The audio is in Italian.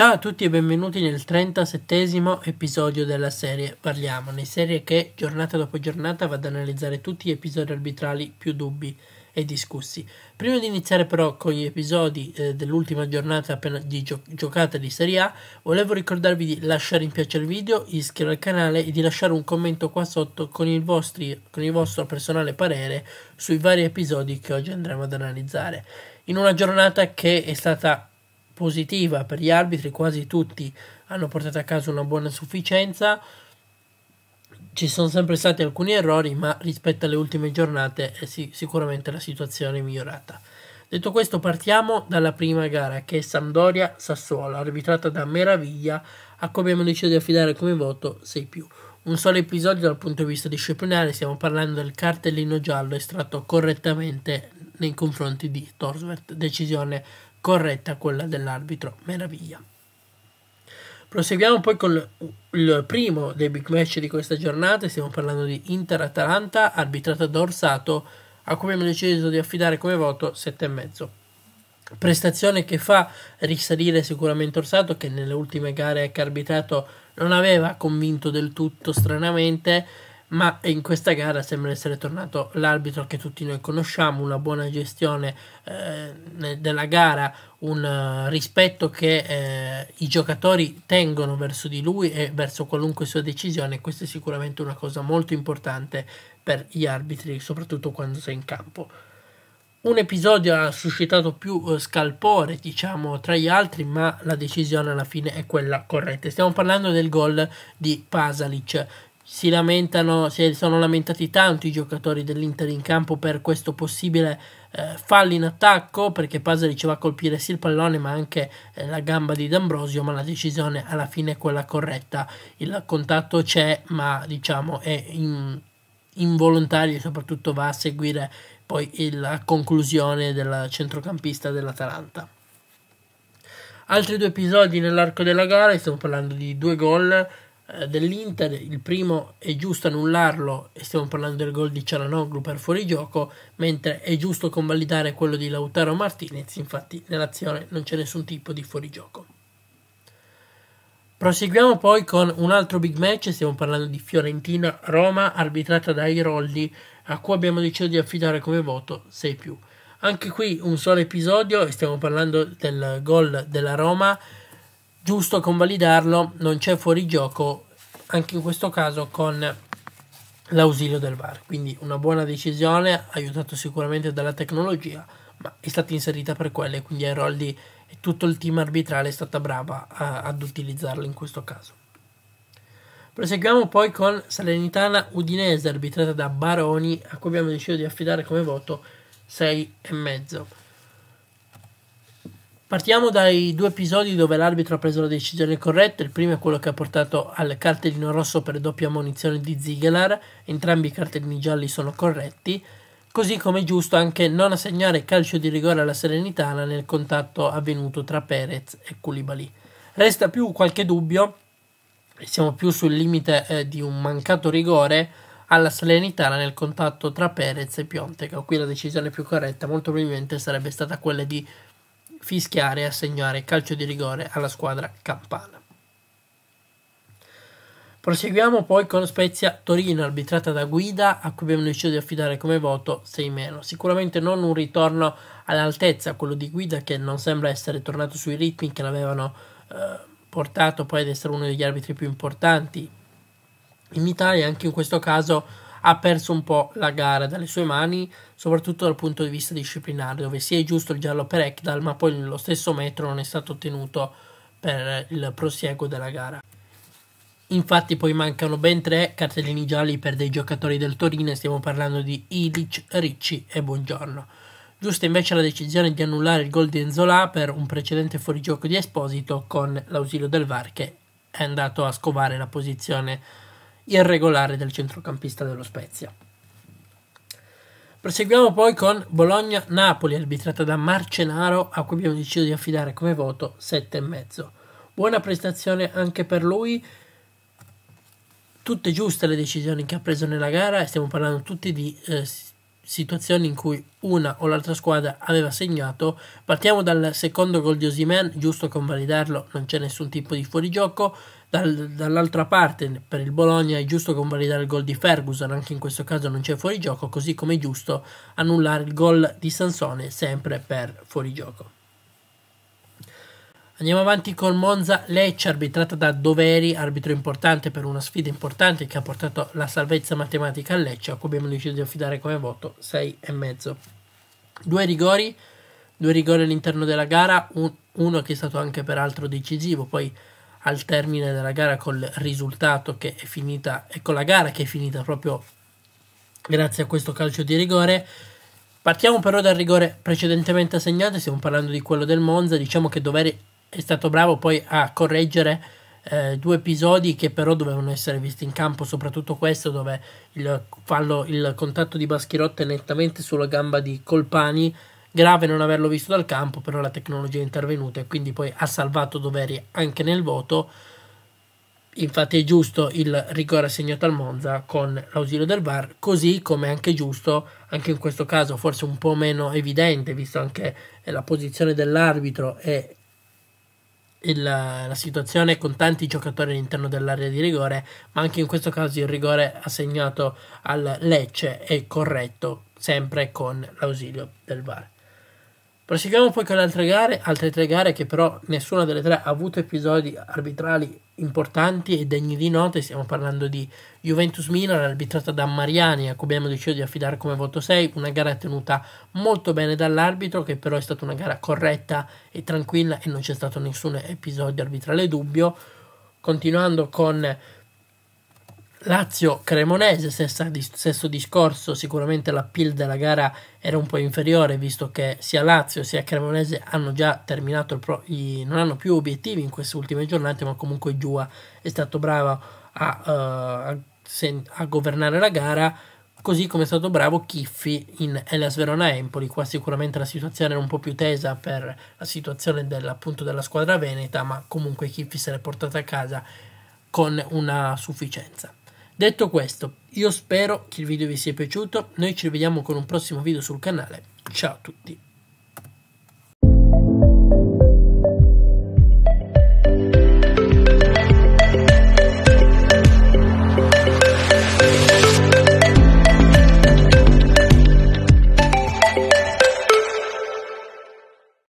Ciao a tutti e benvenuti nel 37 episodio della serie Parliamo, nei serie che giornata dopo giornata vado ad analizzare tutti gli episodi arbitrali più dubbi e discussi. Prima di iniziare però con gli episodi eh, dell'ultima giornata appena di gio- giocata di Serie A, volevo ricordarvi di lasciare mi piace al video, iscrivervi al canale e di lasciare un commento qua sotto con il, vostri, con il vostro personale parere sui vari episodi che oggi andremo ad analizzare. In una giornata che è stata positiva per gli arbitri, quasi tutti hanno portato a casa una buona sufficienza. Ci sono sempre stati alcuni errori, ma rispetto alle ultime giornate è eh, sic- sicuramente la situazione è migliorata. Detto questo, partiamo dalla prima gara che è Sampdoria-Sassuolo, arbitrata da Meraviglia, a cui abbiamo deciso di affidare come voto 6 più. Un solo episodio dal punto di vista disciplinare, stiamo parlando del cartellino giallo estratto correttamente nei confronti di Torsvert, decisione corretta quella dell'arbitro. Meraviglia. Proseguiamo poi con il primo dei big match di questa giornata, stiamo parlando di Inter-Atalanta, arbitrata da Orsato, a cui abbiamo deciso di affidare come voto 7,5. Prestazione che fa risalire sicuramente Orsato, che nelle ultime gare che ha arbitrato non aveva convinto del tutto stranamente, ma in questa gara sembra essere tornato l'arbitro che tutti noi conosciamo, una buona gestione eh, della gara, un uh, rispetto che eh, i giocatori tengono verso di lui e verso qualunque sua decisione, questa è sicuramente una cosa molto importante per gli arbitri, soprattutto quando sei in campo. Un episodio ha suscitato più eh, scalpore, diciamo, tra gli altri, ma la decisione alla fine è quella corretta. Stiamo parlando del gol di Pasalic si lamentano, si sono lamentati tanto i giocatori dell'Inter in campo per questo possibile eh, fallo in attacco perché ci va a colpire sì il pallone ma anche eh, la gamba di D'Ambrosio ma la decisione alla fine è quella corretta il contatto c'è ma diciamo è in, involontario e soprattutto va a seguire poi la conclusione del centrocampista dell'Atalanta altri due episodi nell'arco della gara stiamo parlando di due gol eh, dell'Inter, il primo è giusto annullarlo, e stiamo parlando del gol di Cialanoglu per fuorigioco, mentre è giusto convalidare quello di Lautaro Martinez, infatti nell'azione non c'è nessun tipo di fuorigioco. Proseguiamo poi con un altro big match, stiamo parlando di Fiorentina-Roma, arbitrata dai Rolli, a cui abbiamo deciso di affidare come voto 6 ⁇ anche qui un solo episodio stiamo parlando del gol della Roma giusto convalidarlo, non c'è fuorigioco anche in questo caso con l'ausilio del VAR. Quindi una buona decisione, aiutato sicuramente dalla tecnologia, ma è stata inserita per quelle, quindi Airoldi e tutto il team arbitrale è stata brava a, ad utilizzarlo in questo caso. Proseguiamo poi con Salernitana Udinese, arbitrata da Baroni, a cui abbiamo deciso di affidare come voto 6 e mezzo. Partiamo dai due episodi dove l'arbitro ha preso la decisione corretta, il primo è quello che ha portato al cartellino rosso per doppia ammonizione di Ziegler. entrambi i cartellini gialli sono corretti, così come è giusto anche non assegnare calcio di rigore alla Serenitana nel contatto avvenuto tra Perez e Koulibaly. Resta più qualche dubbio, siamo più sul limite eh, di un mancato rigore, alla Salernitana nel contatto tra Perez e Piontek. Qui la decisione più corretta molto probabilmente sarebbe stata quella di fischiare e assegnare calcio di rigore alla squadra campana. Proseguiamo poi con Spezia Torino, arbitrata da Guida, a cui abbiamo deciso di affidare come voto 6-. Sicuramente non un ritorno all'altezza, quello di Guida che non sembra essere tornato sui ritmi che l'avevano eh, portato poi ad essere uno degli arbitri più importanti in Italia, anche in questo caso ha perso un po' la gara dalle sue mani, soprattutto dal punto di vista disciplinare, dove si è giusto il giallo per Ekdal, ma poi lo stesso metro non è stato ottenuto per il prosieguo della gara. Infatti poi mancano ben tre cartellini gialli per dei giocatori del Torino stiamo parlando di Ilic, Ricci e Buongiorno. Giusta invece la decisione di annullare il gol di Enzola per un precedente fuorigioco di Esposito con l'ausilio del VAR che è andato a scovare la posizione irregolare del centrocampista dello Spezia. Proseguiamo poi con Bologna-Napoli, arbitrata da Marcenaro, a cui abbiamo deciso di affidare come voto 7,5. Buona prestazione anche per lui, tutte giuste le decisioni che ha preso nella gara, stiamo parlando tutti di eh, situazioni in cui una o l'altra squadra aveva segnato. Partiamo dal secondo gol di Osimen, giusto convalidarlo, non c'è nessun tipo di fuorigioco. Dal, dall'altra parte per il Bologna è giusto convalidare il gol di Ferguson, anche in questo caso non c'è fuorigioco, così come è giusto annullare il gol di Sansone sempre per fuorigioco. Andiamo avanti con Monza Lecce, arbitrata da Doveri, arbitro importante per una sfida importante che ha portato la salvezza matematica a Lecce, a cui abbiamo deciso di affidare come voto 6,5. Due rigori, due rigori all'interno della gara, un, uno che è stato anche peraltro decisivo, poi al termine della gara col risultato che è finita, e con la gara che è finita proprio grazie a questo calcio di rigore. Partiamo però dal rigore precedentemente assegnato, stiamo parlando di quello del Monza, diciamo che Doveri è stato bravo poi a correggere eh, due episodi che però dovevano essere visti in campo, soprattutto questo dove il, fallo, il contatto di Baschirotte è nettamente sulla gamba di Colpani, grave non averlo visto dal campo, però la tecnologia è intervenuta e quindi poi ha salvato doveri anche nel voto. Infatti è giusto il rigore assegnato al Monza con l'ausilio del VAR, così come è anche giusto, anche in questo caso forse un po' meno evidente, visto anche la posizione dell'arbitro e il, la situazione con tanti giocatori all'interno dell'area di rigore, ma anche in questo caso il rigore assegnato al Lecce è corretto sempre con l'ausilio del VAR. Proseguiamo poi con le altre gare, altre tre gare che però nessuna delle tre ha avuto episodi arbitrali importanti e degni di nota. Stiamo parlando di Juventus Milan, arbitrata da Mariani, a cui abbiamo deciso di affidare come voto 6. Una gara tenuta molto bene dall'arbitro, che però è stata una gara corretta e tranquilla e non c'è stato nessun episodio arbitrale dubbio. Continuando con Lazio-Cremonese, stesso discorso, sicuramente la PIL della gara era un po' inferiore visto che sia Lazio sia Cremonese hanno già terminato il pro- i, non hanno più obiettivi in queste ultime giornate ma comunque Giua è stato bravo a, uh, a, a governare la gara così come è stato bravo Chiffi in Elas Verona Empoli. Qua sicuramente la situazione era un po' più tesa per la situazione appunto della squadra veneta, ma comunque Chiffi se l'è portata a casa con una sufficienza. Detto questo, io spero che il video vi sia piaciuto, noi ci rivediamo con un prossimo video sul canale, ciao a tutti!